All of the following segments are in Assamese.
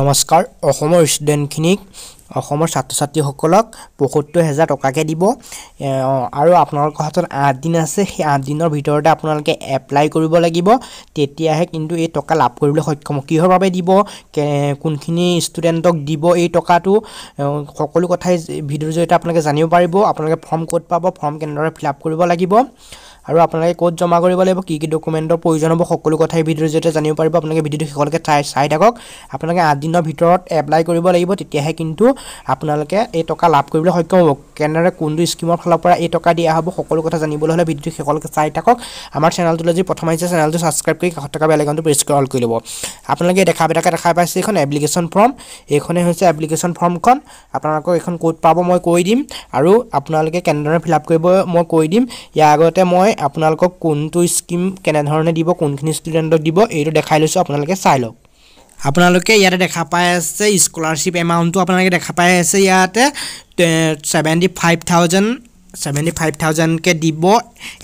নমস্কাৰ অসমৰ ষ্টুডেণ্টখিনিক অসমৰ ছাত্ৰ ছাত্ৰীসকলক পঁয়সত্তৰ হেজাৰ টকাকৈ দিব আৰু আপোনালোকৰ হাতত আঠ দিন আছে সেই আঠ দিনৰ ভিতৰতে আপোনালোকে এপ্লাই কৰিব লাগিব তেতিয়াহে কিন্তু এই টকা লাভ কৰিবলৈ সক্ষম কিহৰ বাবে দিব কোনখিনি ষ্টুডেণ্টক দিব এই টকাটো সকলো কথাই ভিডিঅ'ৰ জৰিয়তে আপোনালোকে জানিব পাৰিব আপোনালোকে ফৰ্ম ক'ত পাব ফৰ্ম কেনেদৰে ফিল আপ কৰিব লাগিব আৰু আপোনালোকে ক'ত জমা কৰিব লাগিব কি কি ডকুমেণ্টৰ প্ৰয়োজন হ'ব সকলো কথা এই ভিডিঅ'ৰ জৰিয়তে জানিব পাৰিব আপোনালোকে ভিডিঅ'টো শেষলৈকে চাই চাই থাকক আপোনালোকে আঠদিনৰ ভিতৰত এপ্লাই কৰিব লাগিব তেতিয়াহে কিন্তু আপোনালোকে এই টকা লাভ কৰিবলৈ সক্ষম হ'ব কেনেদৰে কোনটো স্কিমৰ ফালৰ পৰা এই টকা দিয়া হ'ব সকলো কথা জানিবলৈ হ'লে ভিডিঅ'টো শেষলৈকে চাই থাকক আমাৰ চেনেলটোলৈ যদি প্ৰথম আহিছে চেনেলটো ছাবস্ক্ৰাইব কৰি কাষত থকা বেলেগনটো প্ৰেছ কল কৰি ল'ব আপোনালোকে দেখা পেটাকে দেখা পাইছে এইখন এপ্লিকেশ্যন ফৰ্ম এইখনেই হৈছে এপ্লিকেশ্যন ফৰ্মখন আপোনালোকক এইখন ক'ত পাব মই কৈ দিম আৰু আপোনালোকে কেনেদৰে ফিল আপ কৰিব মই কৈ দিম ইয়াৰ আগতে মই আপোনালোকক কোনটো স্কীম কেনেধৰণে দিব কোনখিনি ষ্টুডেণ্টক দিব এইটো দেখাই লৈছোঁ আপোনালোকে চাই লওক আপোনালোকে ইয়াতে দেখা পাই আছে স্কলাৰশ্বিপ এমাউণ্টটো আপোনালোকে দেখা পাই আছে ইয়াতে seventy five thousand seventy five থাউজেণ্ডকৈ দিব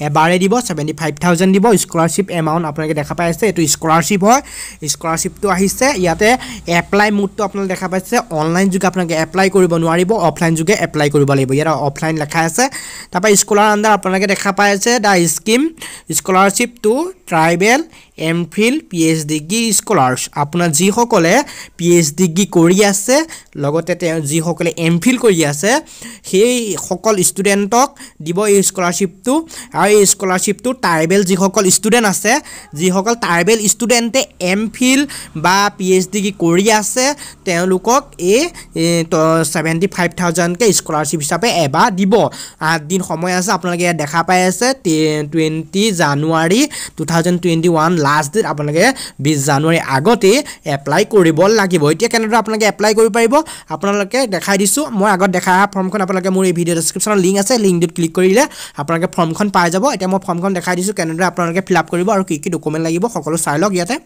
এবাৰে দিব ছেভেণ্টি ফাইভ থাউজেণ্ড দিব স্কলাৰশ্বিপ এমাউণ্ট আপোনালোকে দেখা পাই আছে এইটো স্কলাৰশ্বিপ হয় স্কলাৰশ্বিপটো আহিছে ইয়াতে এপ্লাই মুডটো আপোনালোকে দেখা পাইছে অনলাইন যোগে আপোনালোকে এপ্লাই কৰিব নোৱাৰিব অফলাইন যোগে এপ্লাই কৰিব লাগিব ইয়াত অফলাইন লেখা আছে তাৰপৰা স্কলাৰ আণ্ডাৰ আপোনালোকে দেখা পাই আছে the scheme scholarship to tribal M Phil P H degree scholars আপোনাৰ যিসকলে পি এইচ ডিগ্ৰী কৰি আছে লগতে তেওঁ যিসকলে এম ফিল কৰি আছে সেইসকল ষ্টুডেণ্টক দিব এই স্কলাৰশ্বিপটো আৰু এই স্কলাৰশ্বিপটো ট্ৰাইবেল যিসকল ষ্টুডেণ্ট আছে যিসকল ট্ৰাইবেল ষ্টুডেণ্টে এম ফিল বা পি এইচ ডিগ্ৰী কৰি আছে তেওঁলোকক এই ছেভেণ্টি ফাইভ থাউজেণ্ডকৈ স্কলাৰশ্বিপ হিচাপে এবাৰ দিব আঠদিন সময় আছে আপোনালোকে দেখা পাই আছে twenty January two thousand twenty one last last date আপোনালোকে বিছ জানুৱাৰী আগতেই এপ্লাই কৰিব লাগিব এতিয়া কেনেদৰে আপোনালোকে এপ্লাই কৰিব পাৰিব আপোনালোকে দেখাই দিছোঁ মই আগত দেখাই অহা ফৰ্মখন আপোনালোকে মোৰ এই ভিডিঅ' ডিছক্ৰিপশ্যনৰ লিংক আছে লিংকটোত ক্লিক কৰিলে আপোনালোকে ফৰ্মখন পাই যাব এতিয়া মই ফৰ্মখন দেখাই দিছোঁ কেনেদৰে আপোনালোকে ফিল আপ কৰিব আৰু কি কি ডকুমেণ্ট লাগিব সকলো চাই লওক ইয়াতে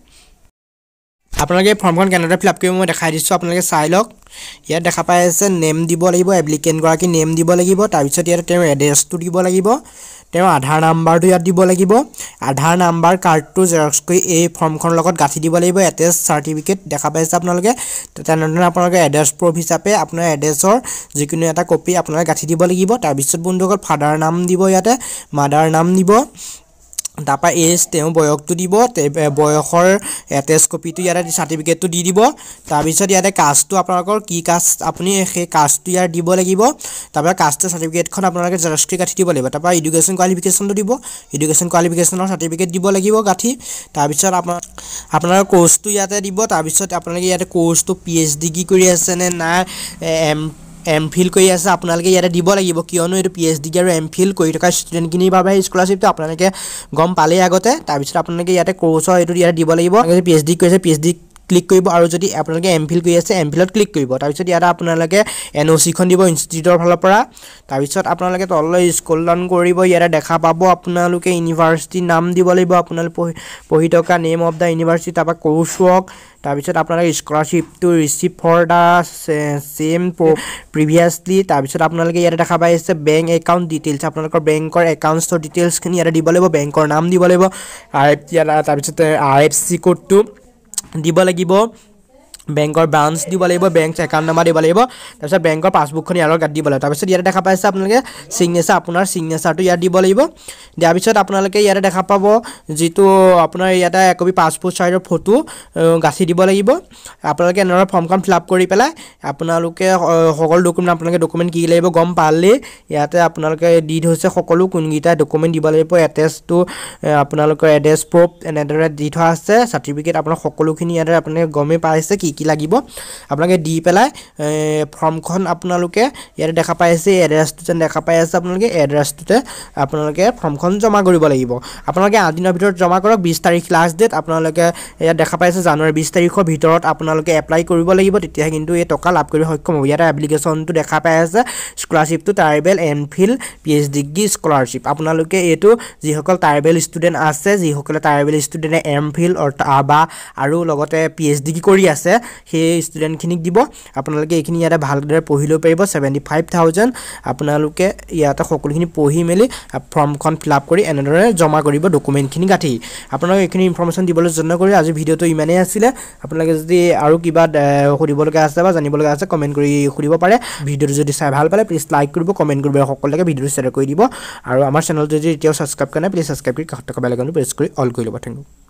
আপোনালোকে এই ফৰ্মখন কেনেদৰে ফিল আপ কৰিব মই দেখাই দিছোঁ আপোনালোকে চাই লওক ইয়াত দেখা পাই আছে নেম দিব লাগিব এপ্লিকেণ্টগৰাকী নেম দিব লাগিব তাৰপিছত ইয়াত তেওঁ এড্ৰেছটো দিব লাগিব তেওঁ আধাৰ নাম্বাৰটো ইয়াত দিব লাগিব আধাৰ নাম্বাৰ কাৰ্ডটো জেৰক্স কৰি এই ফৰ্মখনৰ লগত গাঁঠি দিব লাগিব এটেছ চাৰ্টিফিকেট দেখা পাইছে আপোনালোকে তেনেধৰণে আপোনালোকে এড্ৰেছ প্ৰুফ হিচাপে আপোনাৰ এড্ৰেছৰ যিকোনো এটা কপি আপোনালোকে গাঁঠি দিব লাগিব তাৰপিছত বন্ধুসকল ফাদাৰ নাম দিব ইয়াতে মাদাৰ নাম দিব তাৰপৰা এজ তেওঁ বয়সটো দিব বয়সৰ এটেচ কপিটো ইয়াতে চাৰ্টিফিকেটটো দি দিব তাৰপিছত ইয়াতে কাষ্টটো আপোনালোকৰ কি কাষ্ট আপুনি সেই কাষ্টটো ইয়াত দিব লাগিব তাৰপৰা কাষ্টৰ চাৰ্টিফিকেটখন আপোনালোকে জেৰস্কি গাঁঠি দিব লাগিব তাৰপৰা ইডুকেশ্যন কোৱালিফিকেশ্যনটো দিব ইডুকেশ্যন কোৱালিফিকেশ্যনৰ চাৰ্টিফিকেট দিব লাগিব কাঠি তাৰপিছত আপোনাৰ আপোনালোকৰ ক'ৰ্চটো ইয়াতে দিব তাৰপিছত আপোনালোকে ইয়াতে কৰ্চটো পি এইচ ডিগ্ৰী কৰি আছেনে নাই এম এম ফিল কৰি আছে আপোনালোকে ইয়াতে দিব লাগিব কিয়নো এইটো পি এইচ ডিগ্ৰী আৰু এম ফিল কৰি থকা ষ্টুডেণ্টখিনিৰ বাবে স্কলাৰশ্বিপটো আপোনালোকে গম পালেই আগতে তাৰপিছত আপোনালোকে ইয়াতে কোৰ্চৰ এইটো ইয়াতে দিব লাগিব পি এইচ ডি কৰিছে পি এইচ ডি ক্লিক কৰিব আৰু যদি আপোনালোকে এম ফিল কৰি আছে এম ফিলত ক্লিক কৰিব তাৰপিছত ইয়াত আপোনালোকে এন অ' চিখন দিব ইনষ্টিটিউটৰ ফালৰ পৰা তাৰপিছত আপোনালোকে তললৈ স্কুল ডাউন কৰিব ইয়াতে দেখা পাব আপোনালোকে ইউনিভাৰ্চিটি নাম দিব লাগিব আপোনালোক পঢ়ি পঢ়ি থকা নেম অফ দ্য ইউনিভাৰ্চিটি তাৰপৰা কোৰ্চ হওক তাৰপিছত আপোনালোকে স্কলাৰশ্বিপটো receive for the same previously তাৰপিছত আপোনালোকে ইয়াতে দেখা পাই আছে বেংক একাউণ্ট ডিটেইলছ আপোনালোকৰ বেংকৰ একাউণ্টছৰ ডিটেইলছখিনি ইয়াতে দিব লাগিব বেংকৰ নাম দিব লাগিব আই এফ ইয়াত তাৰপিছতে আই এফ চি ক'ডটো দিব লাগিব বেংকৰ ব্ৰাঞ্চ দিব লাগিব বেংক একাউণ্ট নাম্বাৰ দিব লাগিব তাৰপিছত বেংকৰ পাছবুকখন ইয়াৰ লগত দিব লাগিব তাৰপিছত ইয়াতে দেখা পাইছে আপোনালোকে ছিগনেচাৰ আপোনাৰ ছিগনেচাৰটো ইয়াত দিব লাগিব দিয়াৰ পিছত আপোনালোকে ইয়াতে দেখা পাব যিটো আপোনাৰ ইয়াতে একপি পাছপোৰ্ট চাইজৰ ফটো গাঁঠি দিব লাগিব আপোনালোকে এনেদৰে ফৰ্মখন ফিল আপ কৰি পেলাই আপোনালোকে সকলো ডকুমেণ্ট আপোনালোকে ডকুমেণ্ট কি লাগিব গম পালেই ইয়াতে আপোনালোকে দি থৈছে সকলো কোনকেইটা ডকুমেণ্ট দিব লাগিব এড্ৰেছটো আপোনালোকৰ এড্ৰেছ প্ৰুফ এনেদৰে দি থোৱা আছে চাৰ্টিফিকেট আপোনাৰ সকলোখিনি ইয়াতে আপোনালোকে গমেই পাইছে কি কি লাগিব আপোনালোকে দি পেলাই ফৰ্মখন আপোনালোকে ইয়াতে দেখা পাই আছে এড্ৰেছটো যেন দেখা পাই আছে আপোনালোকে এড্ৰেছটোতে আপোনালোকে ফৰ্মখন জমা কৰিব লাগিব আপোনালোকে আজিদিনৰ ভিতৰত জমা কৰক বিছ তাৰিখ লাষ্ট ডেট আপোনালোকে ইয়াত দেখা পাই আছে জানুৱাৰী বিছ তাৰিখৰ ভিতৰত আপোনালোকে এপ্লাই কৰিব লাগিব তেতিয়াহে কিন্তু এই টকা লাভ কৰিব সক্ষম হ'ব ইয়াতে এপ্লিকেশ্যনটো দেখা পাই আছে স্কলাৰশ্বিপটো tribal Phil P H degree scholarship আপোনালোকে এইটো যিসকল ট্ৰাইবেল ষ্টুডেণ্ট আছে যিসকলে ট্ৰাইবেল ষ্টুডেণ্টে এম ফিল অৰ্থাৎ বা আৰু লগতে পি এইচ ডিগ্ৰী কৰি আছে সেই ষ্টুডেণ্টখিনিক দিব আপোনালোকে এইখিনি ইয়াতে ভালদৰে পঢ়ি লৈ পাৰিব ছেভেণ্টি ফাইভ থাউজেণ্ড আপোনালোকে ইয়াতে সকলোখিনি পঢ়ি মেলি ফৰ্মখন ফিল আপ কৰি এনেদৰে জমা কৰিব ডকুমেণ্টখিনি গাঁঠি আপোনালোকে এইখিনি ইনফৰ্মেশ্যন দিবলৈ যত্ন কৰি আজি ভিডিঅ'টো ইমানেই আছিলে আপোনালোকে যদি আৰু কিবা সুধিবলগীয়া আছে বা জানিবলগীয়া আছে কমেণ্ট কৰি সুধিব পাৰে ভিডিঅ'টো যদি চাই ভাল পালে প্লিজ লাইক কৰিব কমেণ্ট কৰিব সকলোকে ভিডিঅ'টো শ্বেয়াৰ কৰি দিব আৰু আমাৰ চেনেলটো যদি এতিয়াও ছাবস্ক্ৰাইব কৰা নাই প্লিজ ছাবস্ক্ৰাইব কৰি কাষত প্ৰেছ কৰি অল কৰি ল'ব থেংক ইউ